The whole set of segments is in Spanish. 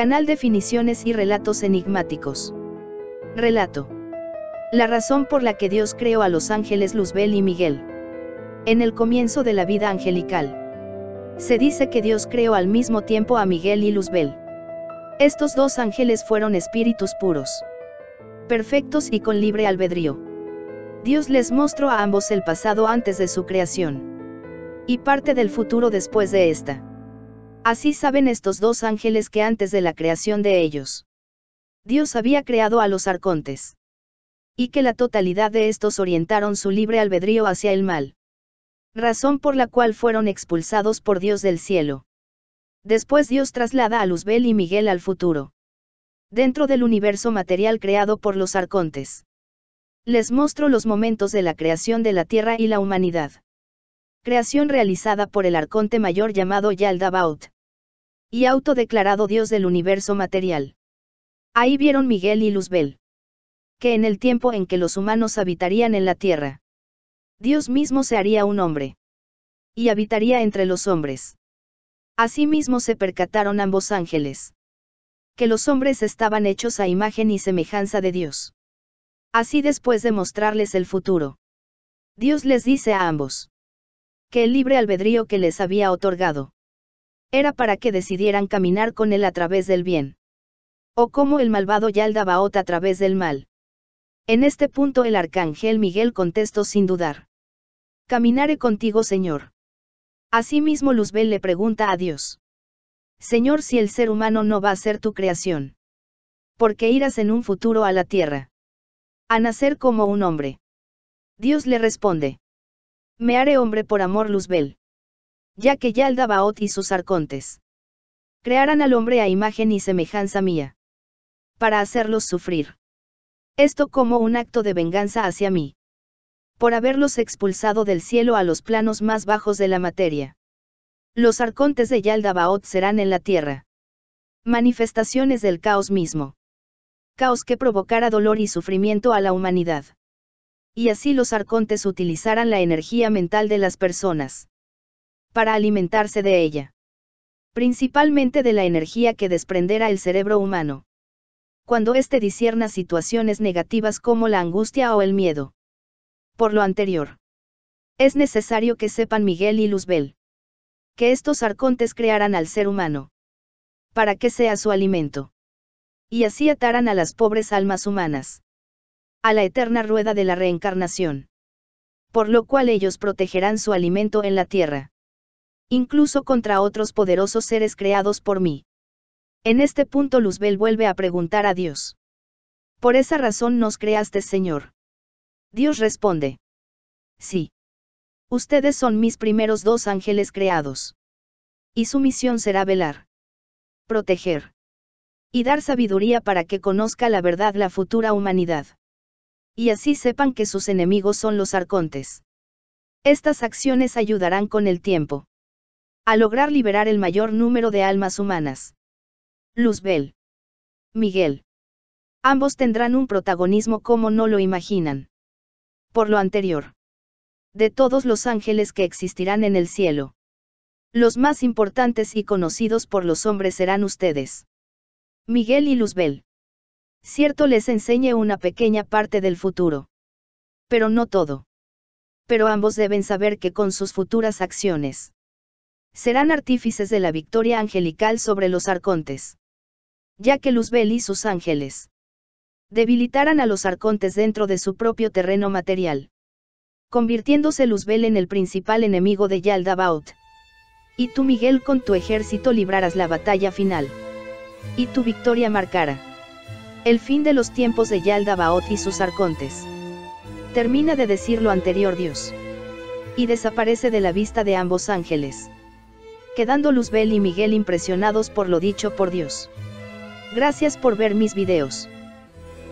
Canal Definiciones y Relatos Enigmáticos. Relato. La razón por la que Dios creó a los ángeles Luzbel y Miguel. En el comienzo de la vida angelical. Se dice que Dios creó al mismo tiempo a Miguel y Luzbel. Estos dos ángeles fueron espíritus puros. Perfectos y con libre albedrío. Dios les mostró a ambos el pasado antes de su creación. Y parte del futuro después de esta. Así saben estos dos ángeles que antes de la creación de ellos, Dios había creado a los arcontes. Y que la totalidad de estos orientaron su libre albedrío hacia el mal. Razón por la cual fueron expulsados por Dios del cielo. Después Dios traslada a Luzbel y Miguel al futuro. Dentro del universo material creado por los arcontes. Les mostro los momentos de la creación de la Tierra y la humanidad. Creación realizada por el arconte mayor llamado Yaldabaoth y autodeclarado Dios del universo material. Ahí vieron Miguel y Luzbel. Que en el tiempo en que los humanos habitarían en la tierra, Dios mismo se haría un hombre. Y habitaría entre los hombres. Asimismo se percataron ambos ángeles. Que los hombres estaban hechos a imagen y semejanza de Dios. Así después de mostrarles el futuro. Dios les dice a ambos. Que el libre albedrío que les había otorgado era para que decidieran caminar con él a través del bien. O como el malvado Yaldabaot a través del mal. En este punto el arcángel Miguel contestó sin dudar. Caminaré contigo, Señor. Asimismo Luzbel le pregunta a Dios. Señor, si el ser humano no va a ser tu creación. ¿Por qué irás en un futuro a la tierra? A nacer como un hombre. Dios le responde. Me haré hombre por amor, Luzbel ya que Yaldabaoth y sus arcontes crearán al hombre a imagen y semejanza mía, para hacerlos sufrir. Esto como un acto de venganza hacia mí, por haberlos expulsado del cielo a los planos más bajos de la materia. Los arcontes de Yaldabaoth serán en la tierra. Manifestaciones del caos mismo. Caos que provocará dolor y sufrimiento a la humanidad. Y así los arcontes utilizarán la energía mental de las personas para alimentarse de ella. Principalmente de la energía que desprenderá el cerebro humano. Cuando éste disierna situaciones negativas como la angustia o el miedo. Por lo anterior. Es necesario que sepan Miguel y Luzbel. Que estos arcontes crearán al ser humano. Para que sea su alimento. Y así ataran a las pobres almas humanas. A la eterna rueda de la reencarnación. Por lo cual ellos protegerán su alimento en la tierra incluso contra otros poderosos seres creados por mí. En este punto Luzbel vuelve a preguntar a Dios. Por esa razón nos creaste, Señor. Dios responde. Sí. Ustedes son mis primeros dos ángeles creados. Y su misión será velar, proteger y dar sabiduría para que conozca la verdad la futura humanidad. Y así sepan que sus enemigos son los arcontes. Estas acciones ayudarán con el tiempo. A lograr liberar el mayor número de almas humanas. Luzbel. Miguel. Ambos tendrán un protagonismo como no lo imaginan. Por lo anterior. De todos los ángeles que existirán en el cielo. Los más importantes y conocidos por los hombres serán ustedes. Miguel y Luzbel. Cierto les enseñe una pequeña parte del futuro. Pero no todo. Pero ambos deben saber que con sus futuras acciones serán artífices de la victoria angelical sobre los arcontes. Ya que Luzbel y sus ángeles debilitaran a los arcontes dentro de su propio terreno material, convirtiéndose Luzbel en el principal enemigo de Yaldabaoth. Y tú Miguel con tu ejército librarás la batalla final. Y tu victoria marcará el fin de los tiempos de Yaldabaoth y sus arcontes. Termina de decir lo anterior Dios. Y desaparece de la vista de ambos ángeles quedando Luzbel y Miguel impresionados por lo dicho por Dios. Gracias por ver mis videos.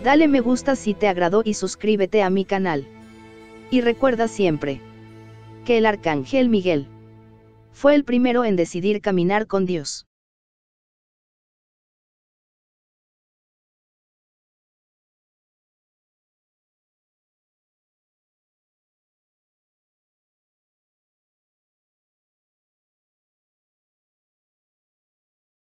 Dale me gusta si te agradó y suscríbete a mi canal. Y recuerda siempre que el arcángel Miguel fue el primero en decidir caminar con Dios.